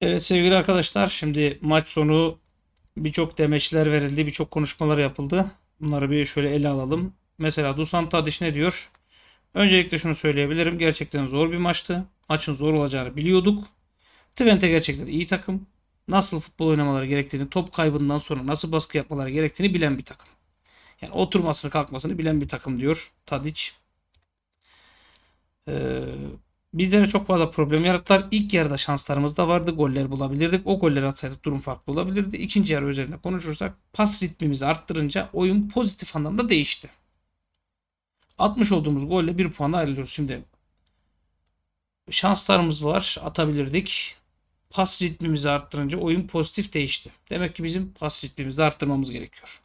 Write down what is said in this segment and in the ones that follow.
Evet sevgili arkadaşlar şimdi maç sonu birçok demeçler verildi, birçok konuşmalar yapıldı. Bunları bir şöyle ele alalım. Mesela Dusan Tadiş ne diyor? Öncelikle şunu söyleyebilirim. Gerçekten zor bir maçtı. Maçın zor olacağını biliyorduk. Twente gerçekten iyi takım. Nasıl futbol oynamaları gerektiğini, top kaybından sonra nasıl baskı yapmaları gerektiğini bilen bir takım. Yani oturmasını kalkmasını bilen bir takım diyor Tadiç. Ee, Bizlere çok fazla problem yarattılar. İlk yarıda şanslarımız da vardı. Goller bulabilirdik. O golleri atsaydık durum farklı olabilirdi. İkinci yarı üzerinde konuşursak pas ritmimizi arttırınca oyun pozitif anlamda değişti. Atmış olduğumuz golle bir puan ayrılıyoruz. Şimdi şanslarımız var. Atabilirdik. Pas ritmimizi arttırınca oyun pozitif değişti. Demek ki bizim pas ritmimizi arttırmamız gerekiyor.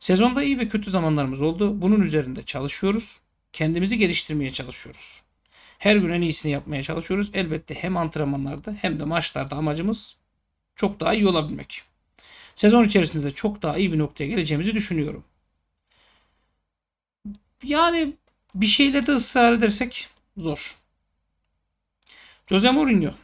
Sezonda iyi ve kötü zamanlarımız oldu. Bunun üzerinde çalışıyoruz. Kendimizi geliştirmeye çalışıyoruz. Her gün en iyisini yapmaya çalışıyoruz. Elbette hem antrenmanlarda hem de maçlarda amacımız çok daha iyi olabilmek. Sezon içerisinde de çok daha iyi bir noktaya geleceğimizi düşünüyorum. Yani bir şeylerde ısrar edersek zor. Jose Mourinho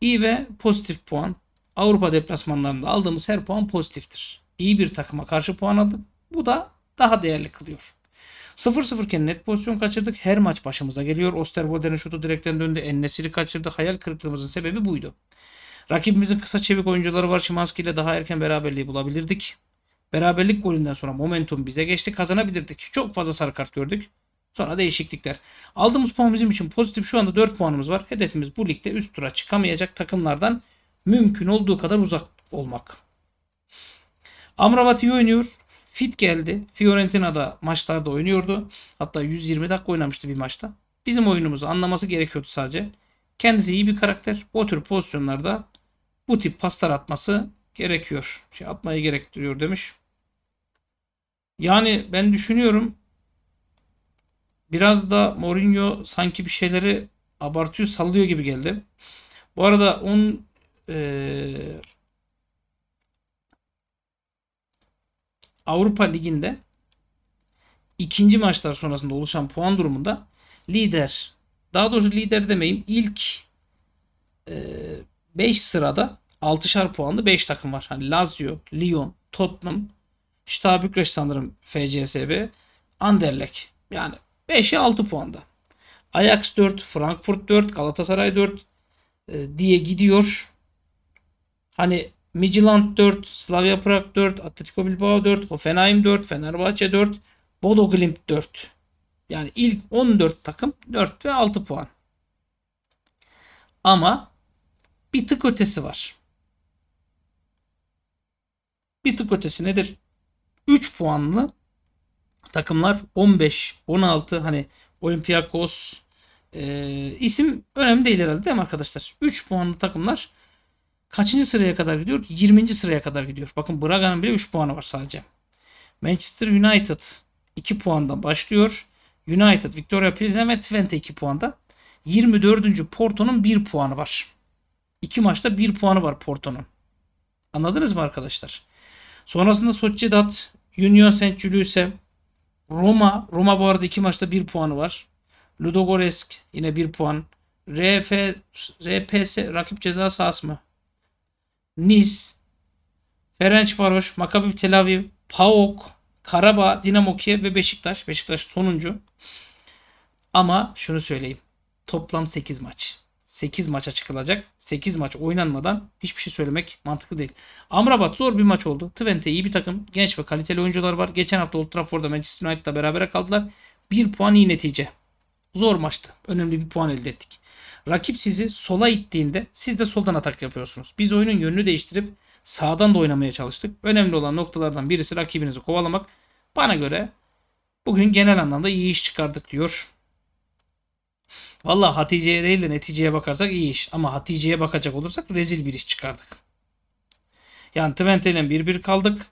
iyi ve pozitif puan. Avrupa deplasmanlarında aldığımız her puan pozitiftir. İyi bir takıma karşı puan aldık. Bu da daha değerli kılıyor. 0-0 iken net pozisyon kaçırdık. Her maç başımıza geliyor. Osterwolder'in şutu direkten döndü. Ennesiri kaçırdı. Hayal kırıklığımızın sebebi buydu. Rakibimizin kısa çevik oyuncuları var. Şimanski ile daha erken beraberliği bulabilirdik. Beraberlik golünden sonra momentum bize geçti. Kazanabilirdik. Çok fazla sarı kart gördük. Sonra değişiklikler. Aldığımız puan bizim için pozitif. Şu anda 4 puanımız var. Hedefimiz bu ligde üst tura çıkamayacak takımlardan mümkün olduğu kadar uzak olmak. Amrabat iyi oynuyor. Fit geldi. Fiorentina'da maçlarda oynuyordu. Hatta 120 dakika oynamıştı bir maçta. Bizim oyunumuzu anlaması gerekiyordu sadece. Kendisi iyi bir karakter. O tür pozisyonlarda bu tip paslar atması gerekiyor. Şey atmayı gerektiriyor demiş. Yani ben düşünüyorum biraz da Mourinho sanki bir şeyleri abartıyor, sallıyor gibi geldi. Bu arada on e, Avrupa Ligi'nde ikinci maçlar sonrasında oluşan puan durumunda lider daha doğrusu lider demeyeyim ilk 5 e, sırada 6'şar puanlı 5 takım var. Hani Lazio, Lyon, Tottenham, Şita Bükreş sanırım FCSB, Anderlecht. Yani 5'e 6 puanda. Ajax 4, Frankfurt 4, Galatasaray 4 e, diye gidiyor. Hani Midtjylland 4, Slavia Prag 4, Atletico Bilbao 4, Hoffenheim 4, Fenerbahçe 4, Bodo Glimt 4. Yani ilk 14 takım 4 ve 6 puan. Ama bir tık ötesi var. Bir tık ötesi nedir? 3 puanlı takımlar 15, 16 hani Olympiakos e, isim önemli değil herhalde değil mi arkadaşlar? 3 puanlı takımlar kaçıncı sıraya kadar gidiyor? 20. sıraya kadar gidiyor. Bakın Braga'nın bile 3 puanı var sadece. Manchester United 2 puandan başlıyor. United, Victoria Pilsen ve Twente 2 puanda. 24. Porto'nun 1 puanı var. 2 maçta 1 puanı var Porto'nun. Anladınız mı arkadaşlar? Sonrasında Sociedad, Union Saint Julius'e, Roma, Roma bu arada 2 maçta 1 puanı var. Ludogoresk yine 1 puan. RF, RPS rakip ceza sahası mı? Nice, Ferencvaros, Maccabi Tel Aviv, PAOK, Karabağ, Dinamo Kiev ve Beşiktaş. Beşiktaş sonuncu. Ama şunu söyleyeyim. Toplam 8 maç. 8 maça çıkılacak. 8 maç oynanmadan hiçbir şey söylemek mantıklı değil. Amrabat zor bir maç oldu. Twente iyi bir takım. Genç ve kaliteli oyuncular var. Geçen hafta Old Trafford'da Manchester United'la beraber kaldılar. 1 puan iyi netice. Zor maçtı. Önemli bir puan elde ettik. Rakip sizi sola ittiğinde siz de soldan atak yapıyorsunuz. Biz oyunun yönünü değiştirip sağdan da oynamaya çalıştık. Önemli olan noktalardan birisi rakibinizi kovalamak. Bana göre bugün genel anlamda iyi iş çıkardık diyor. Vallahi Hatice'ye değil de neticeye bakarsak iyi iş. Ama Hatice'ye bakacak olursak rezil bir iş çıkardık. Yani Twente'yle 1-1 kaldık.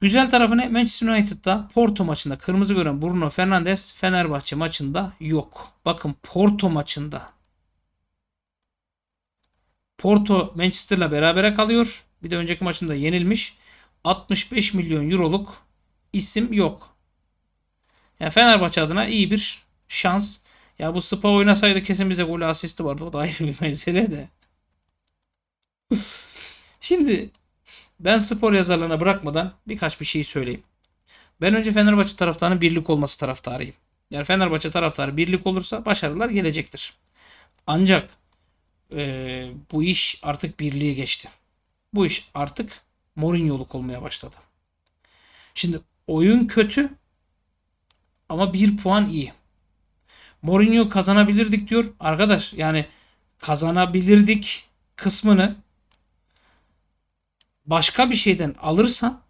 Güzel tarafı ne? Manchester United'da Porto maçında kırmızı gören Bruno Fernandes Fenerbahçe maçında yok. Bakın Porto maçında. Porto Manchester'la berabere kalıyor. Bir de önceki maçında yenilmiş. 65 milyon euroluk isim yok. Yani Fenerbahçe adına iyi bir şans. Ya bu Spa oynasaydı kesin bize gol asisti vardı. O da ayrı bir mesele de. Şimdi ben spor yazarlığına bırakmadan birkaç bir şey söyleyeyim. Ben önce Fenerbahçe taraftarının birlik olması taraftarıyım. Yani Fenerbahçe taraftarı birlik olursa başarılar gelecektir. Ancak e, bu iş artık birliğe geçti. Bu iş artık Mourinho'luk olmaya başladı. Şimdi oyun kötü ama bir puan iyi. Mourinho kazanabilirdik diyor. Arkadaş yani kazanabilirdik kısmını başka bir şeyden alırsan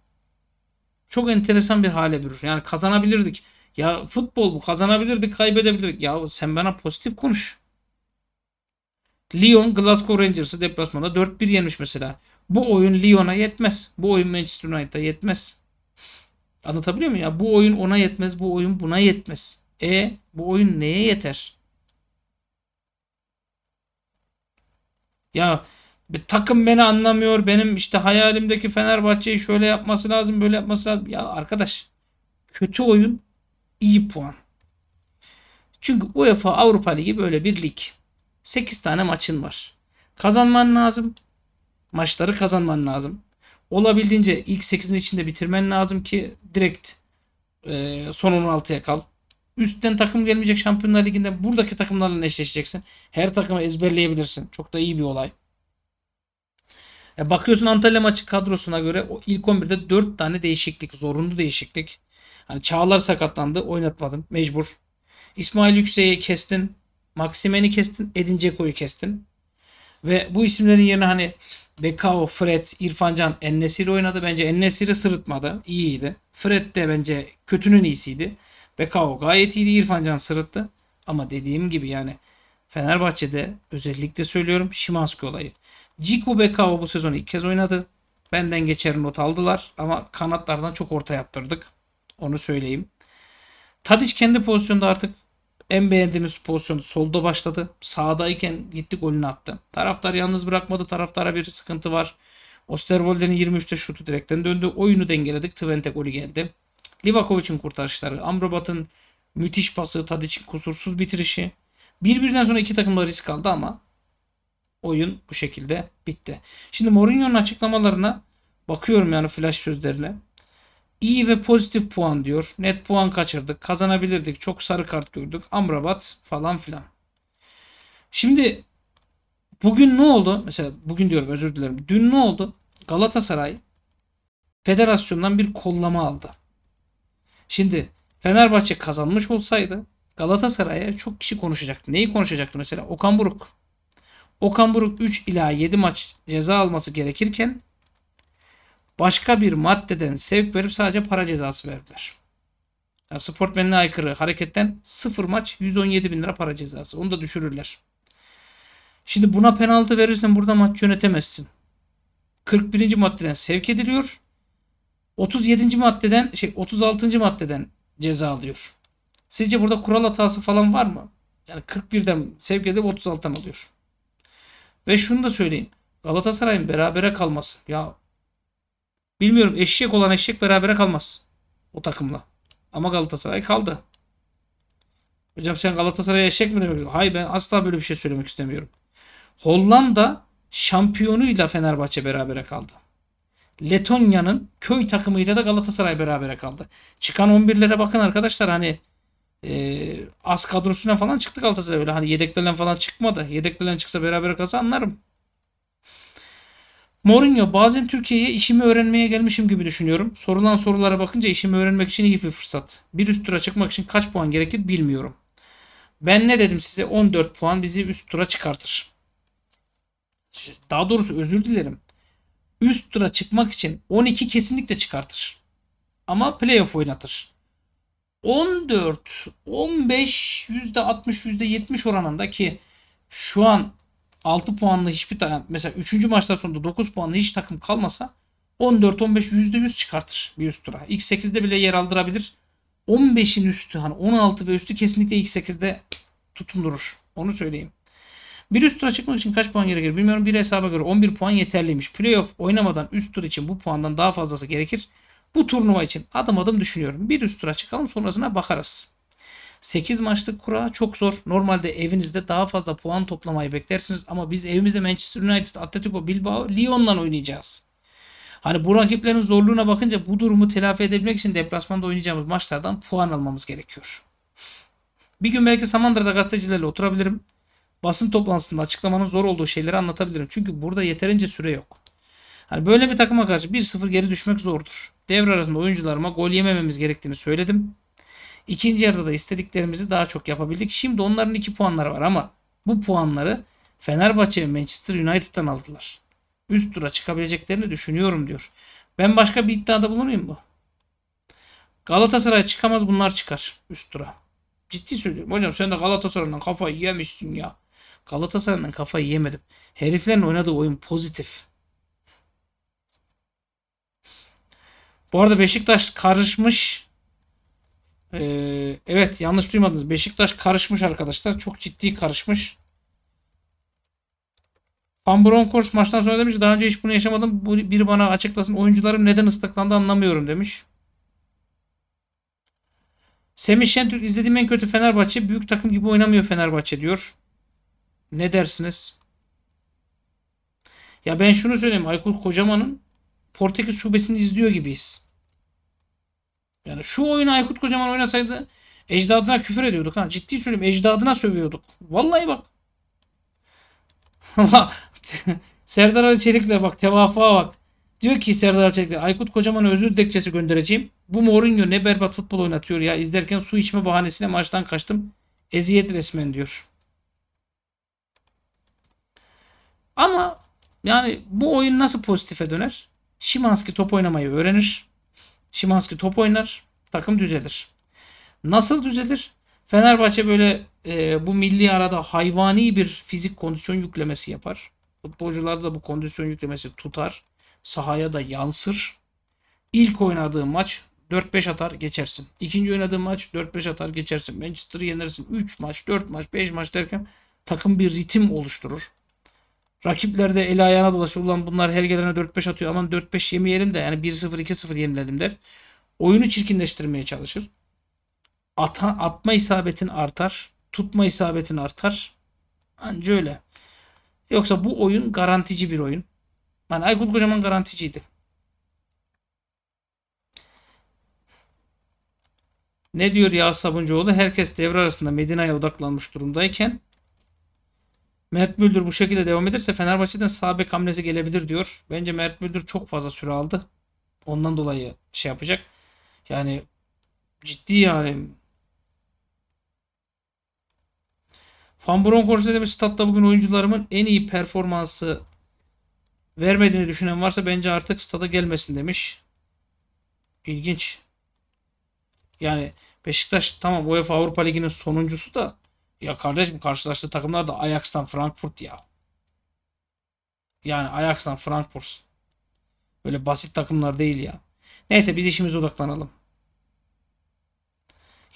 çok enteresan bir hale bürür. Yani kazanabilirdik. Ya futbol bu kazanabilirdik, kaybedebilirdik. Ya sen bana pozitif konuş. Lyon Glasgow Rangers'ı deplasmanda 4-1 yenmiş mesela. Bu oyun Lyon'a yetmez. Bu oyun Manchester United'a yetmez. Anlatabiliyor muyum ya? Bu oyun ona yetmez, bu oyun buna yetmez. E bu oyun neye yeter? Ya bir takım beni anlamıyor. Benim işte hayalimdeki Fenerbahçe'yi şöyle yapması lazım, böyle yapması lazım. Ya arkadaş kötü oyun iyi puan. Çünkü UEFA Avrupa Ligi böyle bir lig. 8 tane maçın var. Kazanman lazım. Maçları kazanman lazım. Olabildiğince ilk 8'in içinde bitirmen lazım ki direkt e, son 16'ya kal. Üstten takım gelmeyecek Şampiyonlar Ligi'nde buradaki takımlarla eşleşeceksin. Her takımı ezberleyebilirsin. Çok da iyi bir olay. E bakıyorsun Antalya maçı kadrosuna göre o ilk 11'de 4 tane değişiklik, zorunlu değişiklik. Hani Çağlar sakatlandı, oynatmadın, mecbur. İsmail Yüksek'i kestin, Maksimen'i kestin, Edin Dzeko'yu kestin. Ve bu isimlerin yerine hani Bekao, Fred, İrfancan, Ennesiri oynadı. Bence Ennesiri sırıtmadı. İyiydi. Fred de bence kötünün iyisiydi. Bekao gayet iyiydi. İrfancan sırıttı. Ama dediğim gibi yani Fenerbahçe'de özellikle söylüyorum Şimanski olayı. Ciku Bekao bu sezon ilk kez oynadı. Benden geçer not aldılar ama kanatlardan çok orta yaptırdık. Onu söyleyeyim. Tadic kendi pozisyonda artık en beğendiğimiz pozisyon solda başladı. Sağdayken gittik golünü attı. Taraftar yalnız bırakmadı. Taraftara bir sıkıntı var. Osterwolde'nin 23'te şutu direkten döndü. Oyunu dengeledik. Twente golü geldi. Livakovic'in kurtarışları, Amrabat'ın müthiş pası, Tadic'in kusursuz bitirişi. Birbirinden sonra iki takım da risk aldı ama oyun bu şekilde bitti. Şimdi Mourinho'nun açıklamalarına bakıyorum yani flash sözlerle. İyi ve pozitif puan diyor. Net puan kaçırdık. Kazanabilirdik. Çok sarı kart gördük. Amrabat falan filan. Şimdi bugün ne oldu? Mesela bugün diyorum özür dilerim. Dün ne oldu? Galatasaray federasyondan bir kollama aldı. Şimdi Fenerbahçe kazanmış olsaydı Galatasaray'a çok kişi konuşacaktı. Neyi konuşacaktı mesela? Okan Buruk. Okan Buruk 3 ila 7 maç ceza alması gerekirken başka bir maddeden sevk verip sadece para cezası verdiler. Yani sportmenine aykırı hareketten 0 maç 117 bin lira para cezası. Onu da düşürürler. Şimdi buna penaltı verirsen burada maç yönetemezsin. 41. maddeden sevk ediliyor. 37. maddeden şey 36. maddeden ceza alıyor. Sizce burada kural hatası falan var mı? Yani 41'den sevk edip 36'dan alıyor. Ve şunu da söyleyeyim. Galatasaray'ın berabere kalması. Ya bilmiyorum eşek olan eşek berabere kalmaz. O takımla. Ama Galatasaray kaldı. Hocam sen Galatasaray'a eşek mi demek istiyorsun? Hayır ben asla böyle bir şey söylemek istemiyorum. Hollanda şampiyonuyla Fenerbahçe berabere kaldı. Letonya'nın köy takımıyla da Galatasaray berabere kaldı. Çıkan 11'lere bakın arkadaşlar hani e, az kadrosuyla falan çıktı Galatasaray böyle hani yedeklerle falan çıkmadı. Yedeklerle çıksa beraber kalsa anlarım. Mourinho bazen Türkiye'ye işimi öğrenmeye gelmişim gibi düşünüyorum. Sorulan sorulara bakınca işimi öğrenmek için iyi bir fırsat. Bir üst tura çıkmak için kaç puan gerekir bilmiyorum. Ben ne dedim size 14 puan bizi üst tura çıkartır. Daha doğrusu özür dilerim. Üst tura çıkmak için 12 kesinlikle çıkartır. Ama playoff oynatır. 14, 15, %60, %70 oranında ki şu an 6 puanlı hiçbir takım mesela 3. maçtan sonunda 9 puanlı hiç takım kalmasa 14 15 %100 çıkartır bir üst tura. x 8'de bile yer aldırabilir. 15'in üstü hani 16 ve üstü kesinlikle x 8'de tutundurur. Onu söyleyeyim. Bir üst tura çıkmak için kaç puan gerekir bilmiyorum. Bir hesaba göre 11 puan yeterliymiş. Playoff oynamadan üst tur için bu puandan daha fazlası gerekir. Bu turnuva için adım adım düşünüyorum. Bir üst tura çıkalım sonrasına bakarız. 8 maçlık kura çok zor. Normalde evinizde daha fazla puan toplamayı beklersiniz ama biz evimizde Manchester United, Atletico Bilbao, Lyon'la oynayacağız. Hani bu rakiplerin zorluğuna bakınca bu durumu telafi edebilmek için deplasmanda oynayacağımız maçlardan puan almamız gerekiyor. Bir gün belki Samandıra'da gazetecilerle oturabilirim. Basın toplantısında açıklamanın zor olduğu şeyleri anlatabilirim. Çünkü burada yeterince süre yok. Hani böyle bir takıma karşı 1-0 geri düşmek zordur devre arasında oyuncularıma gol yemememiz gerektiğini söyledim. İkinci yarıda da istediklerimizi daha çok yapabildik. Şimdi onların iki puanları var ama bu puanları Fenerbahçe ve Manchester United'dan aldılar. Üst tura çıkabileceklerini düşünüyorum diyor. Ben başka bir iddiada bulunayım mı? Galatasaray çıkamaz bunlar çıkar üst tura. Ciddi söylüyorum. Hocam sen de Galatasaray'dan kafayı yemişsin ya. Galatasaray'dan kafayı yemedim. Heriflerin oynadığı oyun pozitif. Bu arada Beşiktaş karışmış. Ee, evet yanlış duymadınız. Beşiktaş karışmış arkadaşlar. Çok ciddi karışmış. Pambron Bronckhorst maçtan sonra demiş daha önce hiç bunu yaşamadım. Biri bana açıklasın. Oyuncularım neden ıslıklandı anlamıyorum demiş. Semih Şentürk izlediğim en kötü Fenerbahçe. Büyük takım gibi oynamıyor Fenerbahçe diyor. Ne dersiniz? Ya ben şunu söyleyeyim. Aykut Kocaman'ın Portekiz şubesini izliyor gibiyiz. Yani şu oyunu Aykut Kocaman oynasaydı ecdadına küfür ediyorduk ha. Ciddi söyleyeyim ecdadına sövüyorduk. Vallahi bak. Serdar Ali Çelik'le bak tevafuğa bak. Diyor ki Serdar Ali Çelik'le Aykut Kocaman'a özür dilekçesi göndereceğim. Bu Mourinho ne berbat futbol oynatıyor ya. İzlerken su içme bahanesiyle maçtan kaçtım. Eziyet resmen diyor. Ama yani bu oyun nasıl pozitife döner? Şimanski top oynamayı öğrenir. Şimanski top oynar. Takım düzelir. Nasıl düzelir? Fenerbahçe böyle e, bu milli arada hayvani bir fizik kondisyon yüklemesi yapar. futbolcular da bu kondisyon yüklemesi tutar. Sahaya da yansır. İlk oynadığı maç 4-5 atar geçersin. İkinci oynadığın maç 4-5 atar geçersin. Manchester'ı yenersin. 3 maç, 4 maç, 5 maç derken takım bir ritim oluşturur. Rakipler de eli ayağına dolaşıyor. Ulan bunlar her gelene 4-5 atıyor. Aman 4-5 yemeyelim de yani 1-0 2-0 yenilelim der. Oyunu çirkinleştirmeye çalışır. Ata, atma isabetin artar. Tutma isabetin artar. Anca öyle. Yoksa bu oyun garantici bir oyun. Yani Aykut Kocaman garanticiydi. Ne diyor Yağız Sabuncuoğlu? Herkes devre arasında Medina'ya odaklanmış durumdayken Mert Müldür bu şekilde devam ederse Fenerbahçe'den sağ bek hamlesi gelebilir diyor. Bence Mert Müldür çok fazla süre aldı. Ondan dolayı şey yapacak. Yani ciddi yani. Van Bronckhorst'e bir statta bugün oyuncularımın en iyi performansı vermediğini düşünen varsa bence artık stada gelmesin demiş. İlginç. Yani Beşiktaş tamam UEFA Avrupa Ligi'nin sonuncusu da ya kardeşim karşılaştığı takımlar da Ajax'tan Frankfurt ya. Yani Ajax'tan Frankfurt. Böyle basit takımlar değil ya. Neyse biz işimize odaklanalım.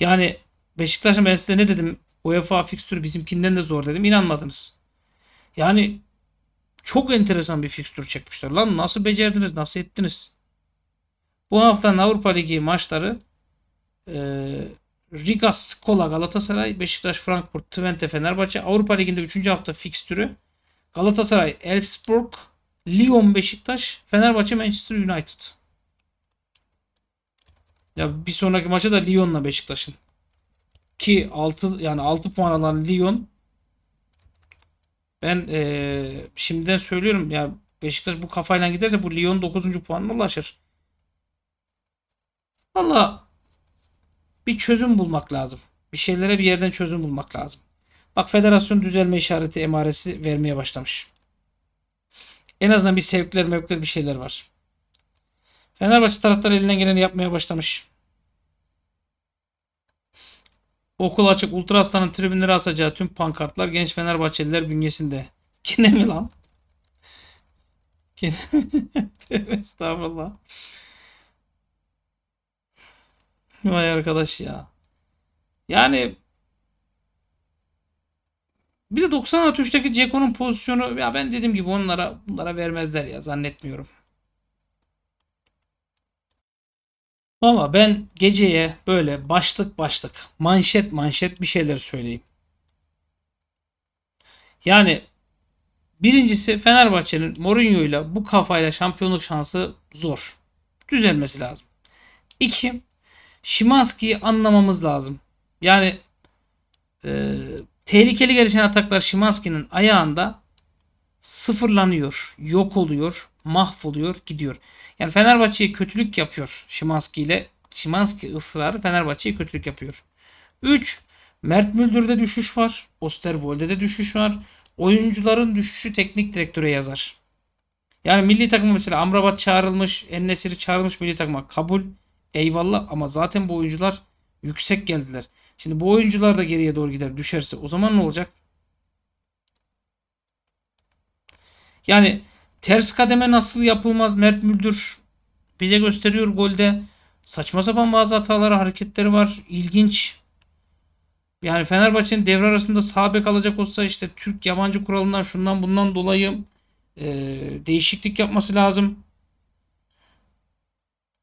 Yani Beşiktaş'ın ben size ne dedim? UEFA fikstürü bizimkinden de zor dedim. İnanmadınız. Yani çok enteresan bir fikstür çekmişler. Lan nasıl becerdiniz? Nasıl ettiniz? Bu haftanın Avrupa Ligi maçları e, Riga Skola Galatasaray, Beşiktaş Frankfurt, Twente Fenerbahçe. Avrupa Ligi'nde 3. hafta fikstürü Galatasaray Elfsborg, Lyon Beşiktaş, Fenerbahçe Manchester United. Ya bir sonraki maça da Lyon'la Beşiktaş'ın. Ki 6 yani 6 puan alan Lyon ben ee, şimdiden söylüyorum ya Beşiktaş bu kafayla giderse bu Lyon 9. puanına ulaşır. Valla bir çözüm bulmak lazım. Bir şeylere bir yerden çözüm bulmak lazım. Bak federasyon düzelme işareti emaresi vermeye başlamış. En azından bir sevkler mevkler bir şeyler var. Fenerbahçe taraftarı elinden geleni yapmaya başlamış. Okul açık Ultra Aslan'ın tribünleri asacağı tüm pankartlar genç Fenerbahçeliler bünyesinde. Yine mi lan? Yine mi? Estağfurullah. Vay arkadaş ya. Yani bir de 90 artı 3'teki Ceko'nun pozisyonu ya ben dediğim gibi onlara bunlara vermezler ya zannetmiyorum. Valla ben geceye böyle başlık başlık manşet manşet bir şeyler söyleyeyim. Yani birincisi Fenerbahçe'nin Mourinho'yla bu kafayla şampiyonluk şansı zor. Düzelmesi lazım. İki, Şimanski'yi anlamamız lazım. Yani e, tehlikeli gelişen ataklar Şimanski'nin ayağında sıfırlanıyor, yok oluyor, mahvoluyor, gidiyor. Yani Fenerbahçe'ye kötülük yapıyor Şimanski ile. Şimanski ısrarı Fenerbahçe'ye kötülük yapıyor. 3. Mert Müldür'de düşüş var. Osterwold'de de düşüş var. Oyuncuların düşüşü teknik direktöre yazar. Yani milli takım mesela Amrabat çağrılmış, Ennesiri çağrılmış milli takıma kabul. Eyvallah ama zaten bu oyuncular yüksek geldiler. Şimdi bu oyuncular da geriye doğru gider düşerse o zaman ne olacak? Yani ters kademe nasıl yapılmaz Mert Müldür bize gösteriyor golde. Saçma sapan bazı hataları hareketleri var. İlginç. Yani Fenerbahçe'nin devre arasında sağ bek alacak olsa işte Türk yabancı kuralından şundan bundan dolayı e, değişiklik yapması lazım.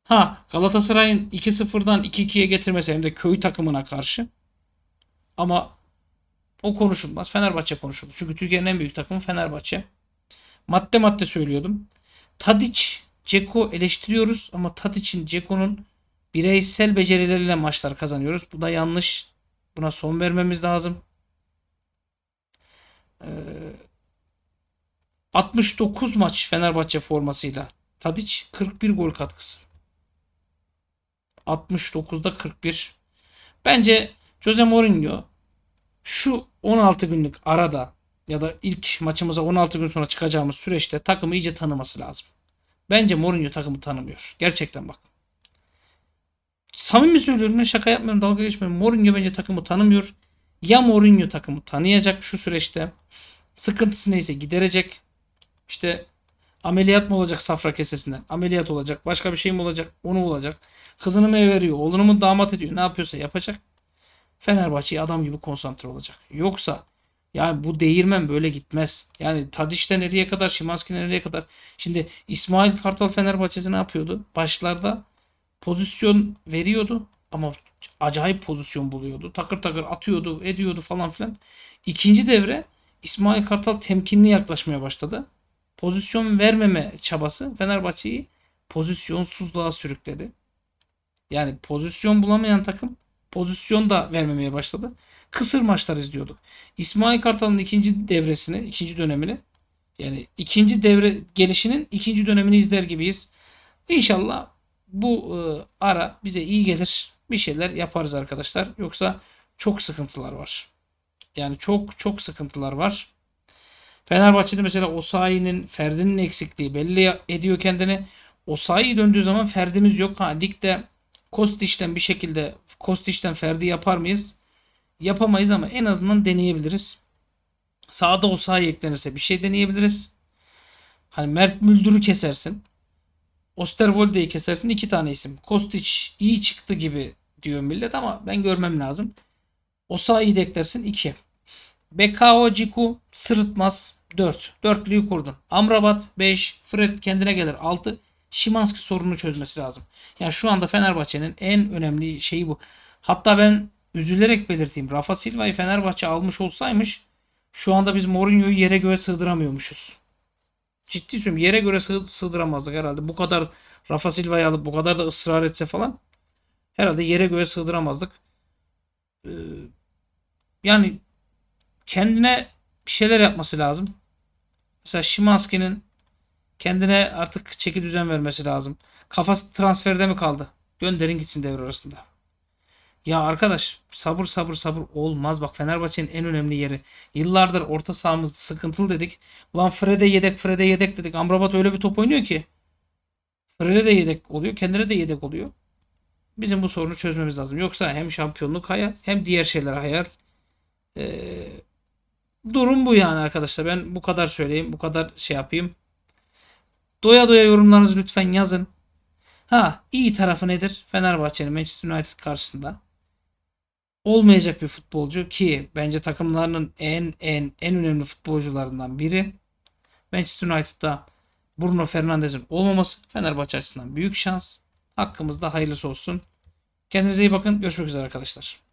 Ha Galatasaray'ın 2-0'dan 2-2'ye getirmesi hem de köy takımına karşı. Ama o konuşulmaz. Fenerbahçe konuşuldu. Çünkü Türkiye'nin en büyük takımı Fenerbahçe. Madde madde söylüyordum. Tadic, Ceko eleştiriyoruz ama Tadic'in, Ceko'nun bireysel becerileriyle maçlar kazanıyoruz. Bu da yanlış. Buna son vermemiz lazım. Ee, 69 maç Fenerbahçe formasıyla Tadic 41 gol katkısı. 69'da 41. Bence Jose Mourinho şu 16 günlük arada ya da ilk maçımıza 16 gün sonra çıkacağımız süreçte takımı iyice tanıması lazım. Bence Mourinho takımı tanımıyor. Gerçekten bak. Samimi söylüyorum ben şaka yapmıyorum dalga geçmiyorum. Mourinho bence takımı tanımıyor. Ya Mourinho takımı tanıyacak şu süreçte. Sıkıntısı neyse giderecek. İşte Ameliyat mı olacak safra kesesinden? Ameliyat olacak. Başka bir şey mi olacak? Onu olacak. Kızını mı veriyor? Oğlunu mu damat ediyor? Ne yapıyorsa yapacak. Fenerbahçe'ye adam gibi konsantre olacak. Yoksa yani bu değirmen böyle gitmez. Yani Tadiş'ten nereye kadar, Şimanski'den nereye kadar. Şimdi İsmail Kartal Fenerbahçe'si ne yapıyordu? Başlarda pozisyon veriyordu ama acayip pozisyon buluyordu. Takır takır atıyordu, ediyordu falan filan. İkinci devre İsmail Kartal temkinli yaklaşmaya başladı pozisyon vermeme çabası Fenerbahçe'yi pozisyonsuzluğa sürükledi. Yani pozisyon bulamayan takım pozisyon da vermemeye başladı. Kısır maçlar izliyorduk. İsmail Kartal'ın ikinci devresini, ikinci dönemini yani ikinci devre gelişinin ikinci dönemini izler gibiyiz. İnşallah bu e, ara bize iyi gelir. Bir şeyler yaparız arkadaşlar. Yoksa çok sıkıntılar var. Yani çok çok sıkıntılar var. Fenerbahçe'de mesela Osayi'nin Ferdi'nin eksikliği belli ediyor kendini. Osayi döndüğü zaman Ferdi'miz yok. Ha ligde Kostiç'ten bir şekilde Kostiç'ten Ferdi yapar mıyız? Yapamayız ama en azından deneyebiliriz. Sağda Osayi eklenirse bir şey deneyebiliriz. Hani Mert Müldür'ü kesersin. Osterwolde'yi kesersin. iki tane isim. Kostiç iyi çıktı gibi diyor millet ama ben görmem lazım. Osayi de eklersin 2. Bekao Ciku sırıtmaz. 4. Dörtlüyü kurdun. Amrabat 5. Fred kendine gelir 6. Şimanski sorunu çözmesi lazım. Yani şu anda Fenerbahçe'nin en önemli şeyi bu. Hatta ben üzülerek belirteyim. Rafa Silva'yı Fenerbahçe almış olsaymış şu anda biz Mourinho'yu yere göre sığdıramıyormuşuz. Ciddi söylüyorum yere göre sığdıramazdık herhalde. Bu kadar Rafa Silva'yı alıp bu kadar da ısrar etse falan herhalde yere göre sığdıramazdık. Ee, yani kendine bir şeyler yapması lazım. Mesela Şimanski'nin kendine artık çeki düzen vermesi lazım. Kafası transferde mi kaldı? Gönderin gitsin devre arasında. Ya arkadaş sabır sabır sabır olmaz. Bak Fenerbahçe'nin en önemli yeri. Yıllardır orta sahamız sıkıntılı dedik. Ulan Fred'e yedek Fred'e yedek dedik. Amrabat öyle bir top oynuyor ki. Fred'e de yedek oluyor. Kendine de yedek oluyor. Bizim bu sorunu çözmemiz lazım. Yoksa hem şampiyonluk hayal hem diğer şeyler hayal. Ee, Durum bu yani arkadaşlar. Ben bu kadar söyleyeyim. Bu kadar şey yapayım. Doya doya yorumlarınızı lütfen yazın. Ha iyi tarafı nedir? Fenerbahçe'nin Manchester United karşısında olmayacak bir futbolcu ki bence takımlarının en en en önemli futbolcularından biri. Manchester United'da Bruno Fernandes'in olmaması Fenerbahçe açısından büyük şans. Hakkımızda hayırlısı olsun. Kendinize iyi bakın. Görüşmek üzere arkadaşlar.